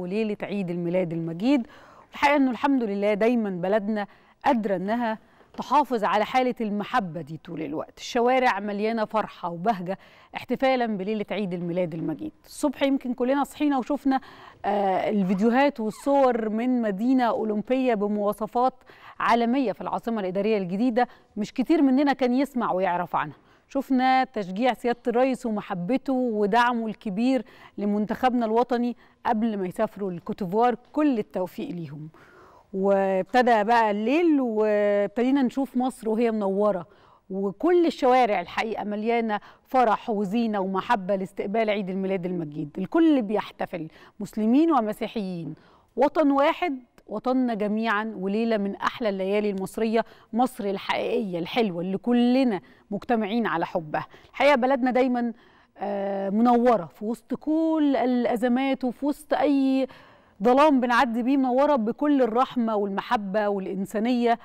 وليله عيد الميلاد المجيد الحقيقه انه الحمد لله دايما بلدنا قادره انها تحافظ على حاله المحبه دي طول الوقت الشوارع مليانه فرحه وبهجه احتفالا بليله عيد الميلاد المجيد الصبح يمكن كلنا صحينا وشفنا آه الفيديوهات والصور من مدينه اولمبيه بمواصفات عالميه في العاصمه الاداريه الجديده مش كتير مننا كان يسمع ويعرف عنها شفنا تشجيع سياده الرئيس ومحبته ودعمه الكبير لمنتخبنا الوطني قبل ما يسافروا الكوتيفوار كل التوفيق ليهم وابتدى بقى الليل وابتدينا نشوف مصر وهي منوره وكل الشوارع الحقيقه مليانه فرح وزينه ومحبه لاستقبال عيد الميلاد المجيد الكل بيحتفل مسلمين ومسيحيين وطن واحد وطننا جميعا وليله من احلى الليالي المصريه مصر الحقيقيه الحلوه اللي كلنا مجتمعين على حبها الحقيقه بلدنا دايما آه، منوره في وسط كل الازمات وفي وسط اي ظلام بنعدي بيه منوره بكل الرحمه والمحبه والانسانيه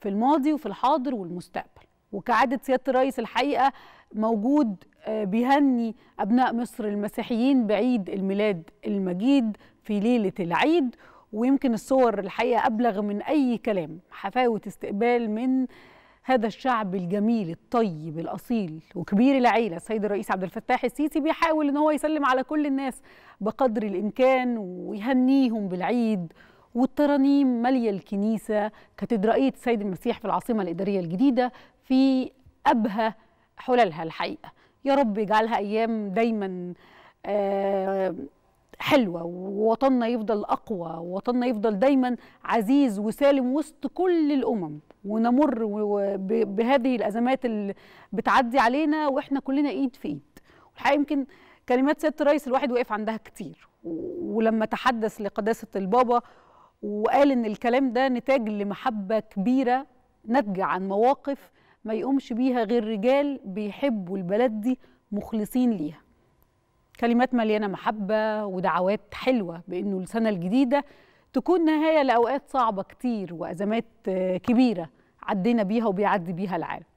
في الماضي وفي الحاضر والمستقبل وكعاده سياده الرئيس الحقيقه موجود آه، بيهني ابناء مصر المسيحيين بعيد الميلاد المجيد في ليله العيد ويمكن الصور الحقيقه ابلغ من اي كلام حفاوه استقبال من هذا الشعب الجميل الطيب الاصيل وكبير العيله السيد الرئيس عبد الفتاح السيسي بيحاول ان هو يسلم على كل الناس بقدر الامكان ويهنيهم بالعيد والترانيم ماليه الكنيسه كاتدرائيه السيد المسيح في العاصمه الاداريه الجديده في ابهى حللها الحقيقه يا رب يجعلها ايام دايما آه حلوه ووطننا يفضل اقوى ووطننا يفضل دايما عزيز وسالم وسط كل الامم ونمر بهذه الازمات اللي بتعدي علينا واحنا كلنا ايد في ايد والحقيقه يمكن كلمات سياده الرئيس الواحد وقف عندها كتير ولما تحدث لقداسه البابا وقال ان الكلام ده نتاج لمحبه كبيره ناتجه عن مواقف ما يقومش بيها غير رجال بيحبوا البلد دي مخلصين ليها كلمات مليانه محبه ودعوات حلوه بانه السنه الجديده تكون نهايه لاوقات صعبه كتير وازمات كبيره عدينا بيها وبيعدي بيها العالم